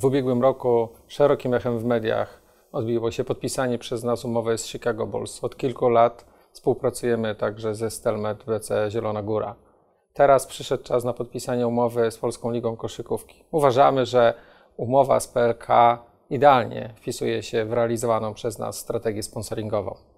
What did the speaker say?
W ubiegłym roku szerokim echem w mediach odbiło się podpisanie przez nas umowy z Chicago Bulls. Od kilku lat współpracujemy także ze Stelmet WC Zielona Góra. Teraz przyszedł czas na podpisanie umowy z Polską Ligą Koszykówki. Uważamy, że umowa z PLK idealnie wpisuje się w realizowaną przez nas strategię sponsoringową.